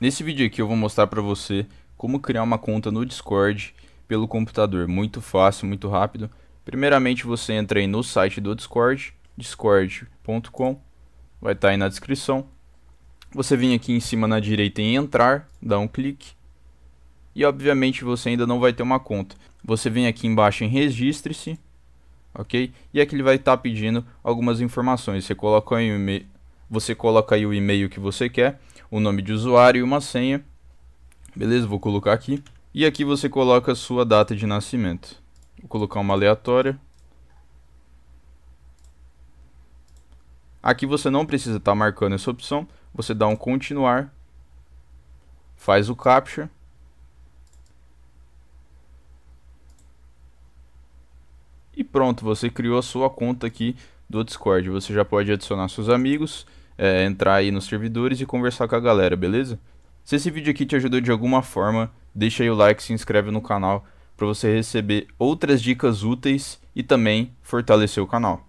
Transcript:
Nesse vídeo aqui eu vou mostrar para você como criar uma conta no Discord pelo computador. Muito fácil, muito rápido. Primeiramente você entra aí no site do Discord, discord.com, vai estar tá aí na descrição. Você vem aqui em cima na direita em entrar, dá um clique. E obviamente você ainda não vai ter uma conta. Você vem aqui embaixo em registre-se, ok? E aqui ele vai estar tá pedindo algumas informações. Você coloca aí o e-mail, você coloca aí o e-mail que você quer o nome de usuário e uma senha. Beleza, vou colocar aqui. E aqui você coloca a sua data de nascimento. Vou colocar uma aleatória. Aqui você não precisa estar tá marcando essa opção. Você dá um continuar. Faz o captcha. E pronto, você criou a sua conta aqui do Discord. Você já pode adicionar seus amigos é, entrar aí nos servidores e conversar com a galera, beleza? Se esse vídeo aqui te ajudou de alguma forma, deixa aí o like, se inscreve no canal para você receber outras dicas úteis e também fortalecer o canal.